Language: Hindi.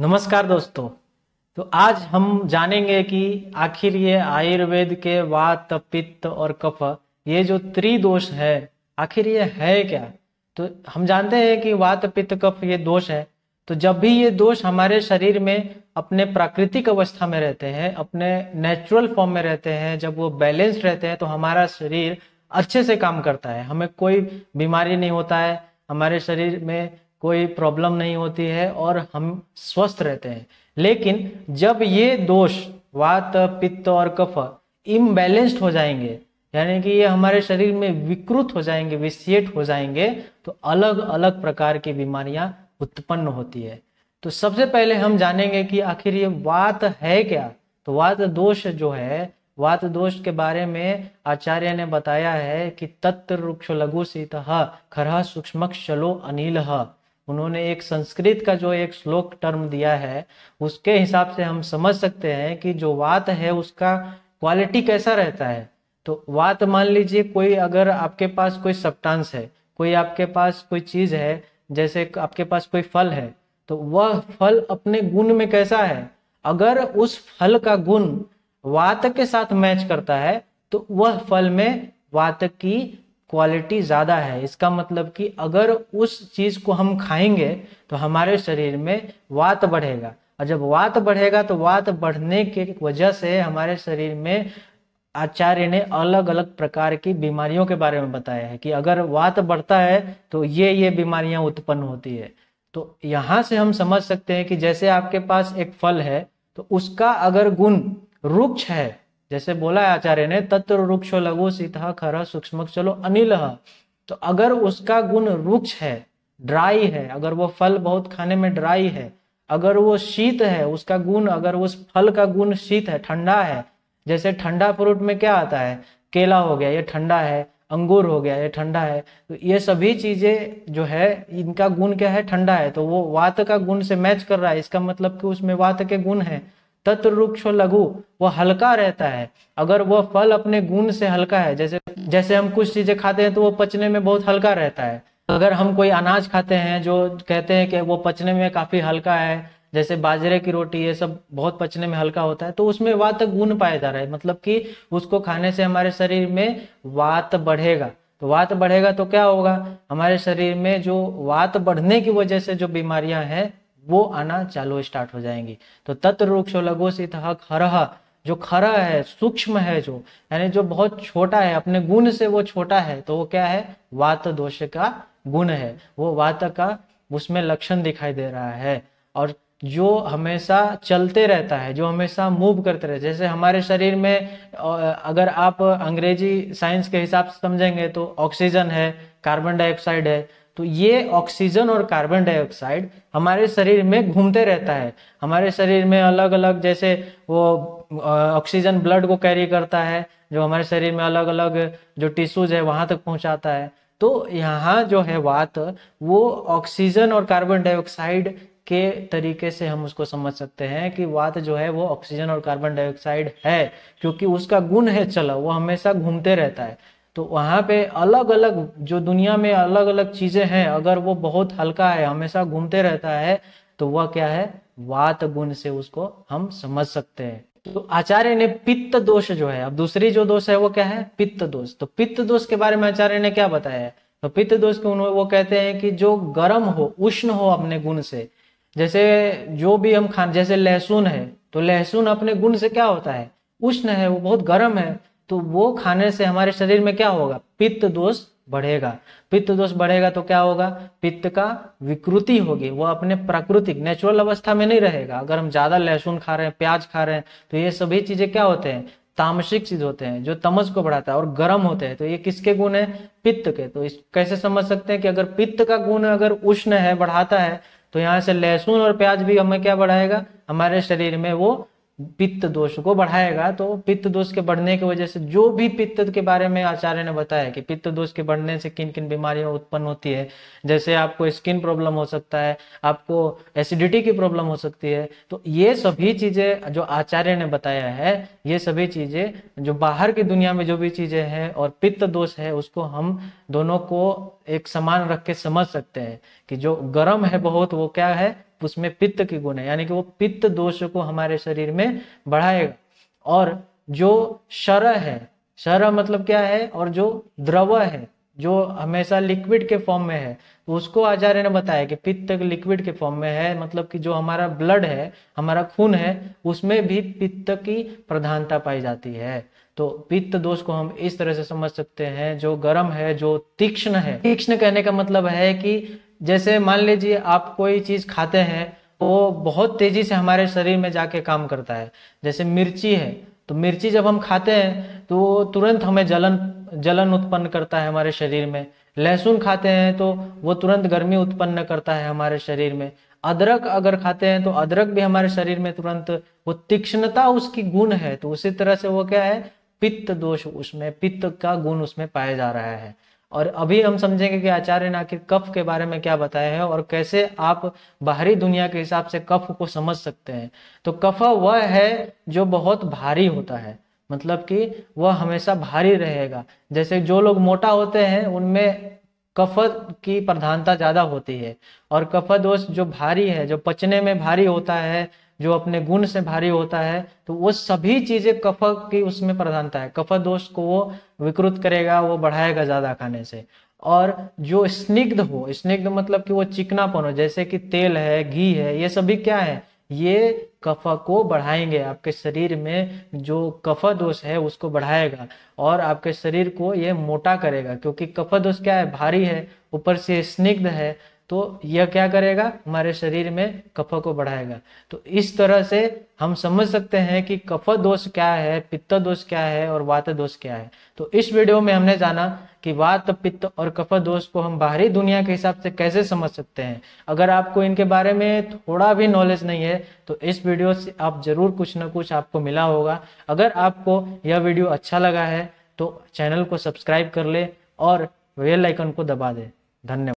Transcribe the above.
नमस्कार दोस्तों तो आज हम जानेंगे कि आखिर ये आयुर्वेद के वात पित्त और कफ ये जो त्रिदोष है आखिर ये है क्या तो हम जानते हैं कि वात पित्त कफ ये दोष है तो जब भी ये दोष हमारे शरीर में अपने प्राकृतिक अवस्था में रहते हैं अपने नेचुरल फॉर्म में रहते हैं जब वो बैलेंस रहते हैं तो हमारा शरीर अच्छे से काम करता है हमें कोई बीमारी नहीं होता है हमारे शरीर में कोई प्रॉब्लम नहीं होती है और हम स्वस्थ रहते हैं लेकिन जब ये दोष वात पित्त और कफ इम्बैलेंस्ड हो जाएंगे यानी कि ये हमारे शरीर में विकृत हो जाएंगे विशेष हो जाएंगे तो अलग अलग प्रकार की बीमारियां उत्पन्न होती है तो सबसे पहले हम जानेंगे कि आखिर ये वात है क्या तो वात दोष जो है वात दोष के बारे में आचार्य ने बताया है कि तत्र रुक्ष लघु सीत खरह सूक्ष्म शलो अनिल उन्होंने एक संस्कृत का जो एक श्लोक टर्म दिया है उसके हिसाब से हम समझ सकते हैं कि जो वात है उसका क्वालिटी कैसा रहता है तो वात मान लीजिए कोई अगर आपके पास कोई सप्टांस है कोई आपके पास कोई चीज़ है जैसे आपके पास कोई फल है तो वह फल अपने गुण में कैसा है अगर उस फल का गुण वात के साथ मैच करता है तो वह फल में वात की क्वालिटी ज़्यादा है इसका मतलब कि अगर उस चीज़ को हम खाएंगे तो हमारे शरीर में वात बढ़ेगा और जब वात बढ़ेगा तो वात बढ़ने के वजह से हमारे शरीर में आचार्य ने अलग अलग प्रकार की बीमारियों के बारे में बताया है कि अगर वात बढ़ता है तो ये ये बीमारियां उत्पन्न होती है तो यहाँ से हम समझ सकते हैं कि जैसे आपके पास एक फल है तो उसका अगर गुण रुक्ष है जैसे बोला है आचार्य ने तत्व रुक्ष लघु सीता खर सूक्ष्म चलो अनिल तो अगर उसका गुण रुक्ष है ड्राई है अगर वो फल बहुत खाने में ड्राई है अगर वो शीत है उसका गुण अगर उस फल का गुण शीत है ठंडा है जैसे ठंडा फ्रूट में क्या आता है केला हो गया ये ठंडा है अंगूर हो गया ये ठंडा है तो ये सभी चीजें जो है इनका गुण क्या है ठंडा है तो वो वात का गुण से मैच कर रहा है इसका मतलब कि उसमें वात के गुण है तत्व लघु वह हल्का रहता है अगर वह फल अपने गुण से हल्का है जैसे जैसे हम कुछ चीजें खाते हैं तो वो पचने में बहुत हल्का रहता है अगर हम कोई अनाज खाते हैं जो कहते हैं कि वो पचने में काफी हल्का है जैसे बाजरे की रोटी ये सब बहुत पचने में हल्का होता है तो उसमें वात गुण पाया जा रहा है मतलब कि उसको खाने से हमारे शरीर में वात बढ़ेगा तो वात बढ़ेगा तो क्या होगा हमारे शरीर में जो वात बढ़ने की वजह से जो बीमारियां हैं वो आना चालू स्टार्ट हो जाएंगी तो तत्व रुक्ष लगो सित हरह जो खरा है सूक्ष्म है जो यानी जो बहुत छोटा है अपने गुण से वो छोटा है तो वो क्या है वात दोष का गुण है वो वात का उसमें लक्षण दिखाई दे रहा है और जो हमेशा चलते रहता है जो हमेशा मूव करते रहते जैसे हमारे शरीर में अगर आप अंग्रेजी साइंस के हिसाब से समझेंगे तो ऑक्सीजन है कार्बन डाइऑक्साइड है तो ये ऑक्सीजन और कार्बन डाइऑक्साइड हमारे शरीर में घूमते रहता है हमारे शरीर में अलग अलग जैसे वो ऑक्सीजन ब्लड को कैरी करता है जो हमारे शरीर में अलग अलग जो टिश्यूज है वहां तक पहुंचाता है तो यहाँ जो है बात वो ऑक्सीजन और कार्बन डाइऑक्साइड के तरीके से हम उसको समझ सकते हैं कि वात जो है वो ऑक्सीजन और कार्बन डाइऑक्साइड है क्योंकि उसका गुण है चलो वो हमेशा घूमते रहता है तो वहाँ पे अलग अलग जो दुनिया में अलग अलग चीज़ें हैं अगर वो बहुत हल्का है हमेशा घूमते रहता है तो वह क्या है वात गुण से उसको हम समझ सकते हैं तो आचार्य ने पित्त दोष जो है अब दूसरी जो दोष है वो क्या है पित्त दोष तो पित्त दोष के बारे में आचार्य ने क्या बताया तो पित्त दोष के उन्होंने वो कहते हैं कि जो गर्म हो उष्ण हो अपने गुण से जैसे जो भी हम खान जैसे लहसुन है तो लहसुन अपने गुण से क्या होता है उष्ण है वो बहुत गर्म है तो वो खाने से हमारे शरीर में क्या होगा पित्त दोष बढ़ेगा पित्त दोष बढ़ेगा तो क्या होगा पित्त का विकृति होगी वो अपने प्राकृतिक नेचुरल अवस्था में नहीं रहेगा अगर हम ज्यादा लहसुन खा रहे हैं प्याज खा रहे हैं तो ये सभी चीजें क्या होते हैं तामसिक चीज होते हैं जो तमस को बढ़ाता है और गर्म होते हैं तो ये किसके गुण है पित्त के तो इस कैसे समझ सकते हैं कि अगर पित्त का गुण अगर उष्ण है बढ़ाता है तो यहाँ से लहसुन और प्याज भी हमें क्या बढ़ाएगा हमारे शरीर में वो पित्त दोष को बढ़ाएगा तो पित्त दोष के बढ़ने की वजह से जो भी पित्त के बारे में आचार्य ने बताया कि पित्त दोष के बढ़ने से किन किन बीमारियां उत्पन्न होती है जैसे आपको स्किन प्रॉब्लम हो सकता है आपको एसिडिटी की प्रॉब्लम हो सकती है तो ये सभी चीजें जो आचार्य ने बताया है ये सभी चीजें जो बाहर की दुनिया में जो भी चीजें हैं और पित्त दोष है उसको हम दोनों को एक समान रख के समझ सकते हैं कि जो गर्म है बहुत वो क्या है उसमें पित्त के गुण है यानी कि वो पित्त दोष को हमारे शरीर में बढ़ाएगा और जो शर है शर मतलब क्या है और जो द्रव है जो हमेशा लिक्विड के फॉर्म में है तो उसको आचार्य ने बताया कि पित्त लिक्विड के फॉर्म में है मतलब कि जो हमारा ब्लड है हमारा खून है उसमें भी पित्त की प्रधानता पाई जाती है तो पित्त दोष को हम इस तरह से समझ सकते हैं जो गर्म है जो तीक्ष्ण है तीक्ष्ण कहने का मतलब है कि जैसे मान लीजिए आप कोई चीज़ खाते हैं तो वो बहुत तेज़ी से हमारे शरीर में जाके काम करता है जैसे मिर्ची है तो मिर्ची जब हम खाते हैं तो वो तुरंत हमें जलन जलन उत्पन्न करता है हमारे शरीर में लहसुन खाते हैं तो वो तुरंत गर्मी उत्पन्न करता है हमारे शरीर में अदरक अगर खाते हैं तो अदरक भी हमारे शरीर में तुरंत वो तीक्ष्णता उसकी गुण है तो उसी तरह से वो क्या है पित्त दोष उसमें पित्त का गुण उसमें पाया जा रहा है और अभी हम समझेंगे कि आचार्य ने आखिर कफ के बारे में क्या बताया है और कैसे आप बाहरी दुनिया के हिसाब से कफ को समझ सकते हैं तो कफ वह है जो बहुत भारी होता है मतलब कि वह हमेशा भारी रहेगा जैसे जो लोग मोटा होते हैं उनमें कफत की प्रधानता ज़्यादा होती है और कफ दोष जो भारी है जो पचने में भारी होता है जो अपने गुण से भारी होता है तो वो सभी चीजें कफ की उसमें प्रधानता है कफ दोष को वो विकृत करेगा वो बढ़ाएगा ज्यादा खाने से और जो स्निग्ध हो स्निग्ध मतलब कि वो चिकनापन हो जैसे कि तेल है घी है ये सभी क्या है ये कफ को बढ़ाएंगे आपके शरीर में जो कफ दोष है उसको बढ़ाएगा और आपके शरीर को ये मोटा करेगा क्योंकि कफ दोष क्या है भारी है ऊपर से स्निग्ध है तो यह क्या करेगा हमारे शरीर में कफ को बढ़ाएगा तो इस तरह से हम समझ सकते हैं कि कफ दोष क्या है पित्त दोष क्या है और वात दोष क्या है तो इस वीडियो में हमने जाना कि वात पित्त और कफ दोष को हम बाहरी दुनिया के हिसाब से कैसे समझ सकते हैं अगर आपको इनके बारे में थोड़ा भी नॉलेज नहीं है तो इस वीडियो से आप जरूर कुछ ना कुछ आपको मिला होगा अगर आपको यह वीडियो अच्छा लगा है तो चैनल को सब्सक्राइब कर ले और वेल आइकन को दबा दे धन्यवाद